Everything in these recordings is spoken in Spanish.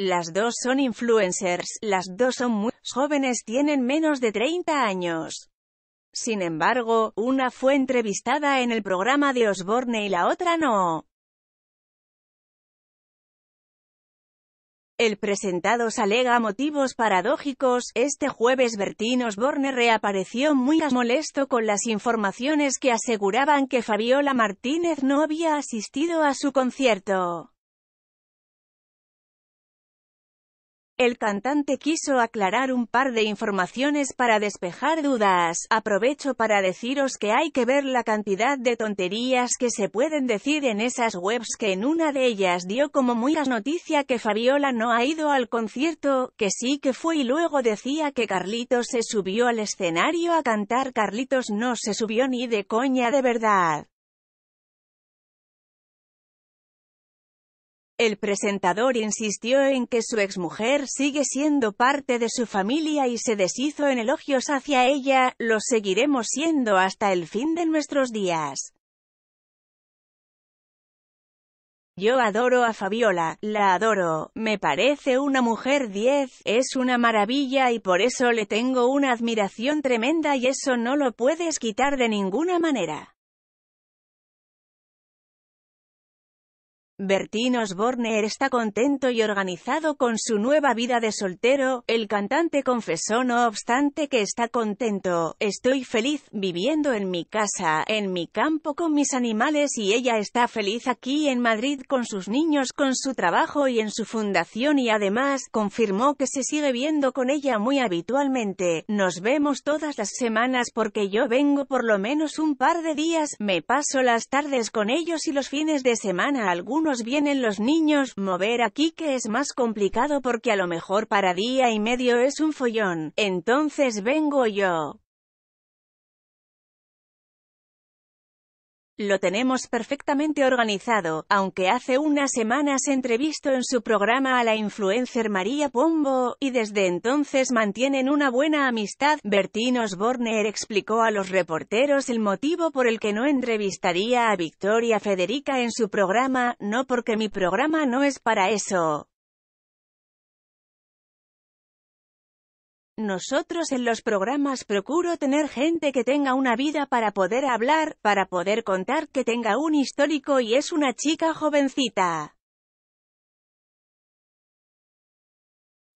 Las dos son influencers, las dos son muy jóvenes, tienen menos de 30 años. Sin embargo, una fue entrevistada en el programa de Osborne y la otra no. El presentado alega motivos paradójicos. Este jueves Bertín Osborne reapareció muy molesto con las informaciones que aseguraban que Fabiola Martínez no había asistido a su concierto. El cantante quiso aclarar un par de informaciones para despejar dudas. Aprovecho para deciros que hay que ver la cantidad de tonterías que se pueden decir en esas webs que en una de ellas dio como muy las noticia que Fabiola no ha ido al concierto, que sí que fue y luego decía que Carlitos se subió al escenario a cantar Carlitos no se subió ni de coña de verdad. El presentador insistió en que su exmujer sigue siendo parte de su familia y se deshizo en elogios hacia ella, lo seguiremos siendo hasta el fin de nuestros días. Yo adoro a Fabiola, la adoro, me parece una mujer 10, es una maravilla y por eso le tengo una admiración tremenda y eso no lo puedes quitar de ninguna manera. bertino Osborne está contento y organizado con su nueva vida de soltero, el cantante confesó no obstante que está contento, estoy feliz, viviendo en mi casa, en mi campo con mis animales y ella está feliz aquí en Madrid con sus niños, con su trabajo y en su fundación y además, confirmó que se sigue viendo con ella muy habitualmente, nos vemos todas las semanas porque yo vengo por lo menos un par de días, me paso las tardes con ellos y los fines de semana algunos vienen los niños, mover aquí que es más complicado porque a lo mejor para día y medio es un follón, entonces vengo yo. Lo tenemos perfectamente organizado, aunque hace unas semanas entrevistó en su programa a la influencer María Pombo, y desde entonces mantienen una buena amistad. Bertín Osborne explicó a los reporteros el motivo por el que no entrevistaría a Victoria Federica en su programa, no porque mi programa no es para eso. Nosotros en los programas procuro tener gente que tenga una vida para poder hablar, para poder contar, que tenga un histórico y es una chica jovencita.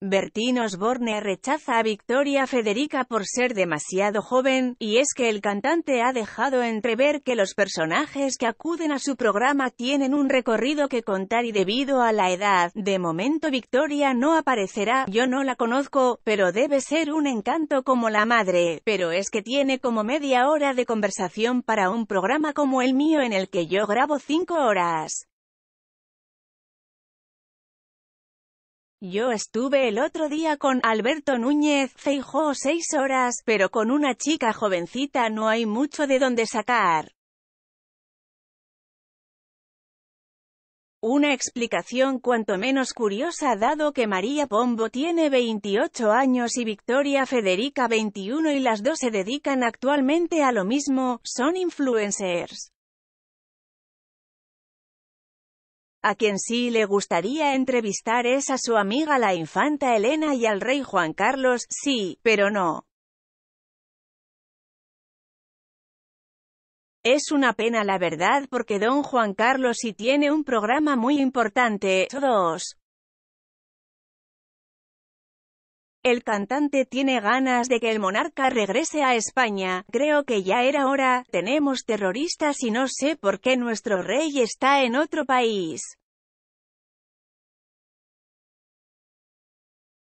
Bertín Osborne rechaza a Victoria Federica por ser demasiado joven, y es que el cantante ha dejado entrever que los personajes que acuden a su programa tienen un recorrido que contar y debido a la edad, de momento Victoria no aparecerá, yo no la conozco, pero debe ser un encanto como la madre, pero es que tiene como media hora de conversación para un programa como el mío en el que yo grabo cinco horas. Yo estuve el otro día con Alberto Núñez, Feijó seis horas, pero con una chica jovencita no hay mucho de dónde sacar. Una explicación cuanto menos curiosa dado que María Pombo tiene 28 años y Victoria Federica 21 y las dos se dedican actualmente a lo mismo, son influencers. A quien sí le gustaría entrevistar es a su amiga la infanta Elena y al rey Juan Carlos, sí, pero no. Es una pena la verdad porque don Juan Carlos sí tiene un programa muy importante, todos. El cantante tiene ganas de que el monarca regrese a España. Creo que ya era hora, tenemos terroristas y no sé por qué nuestro rey está en otro país.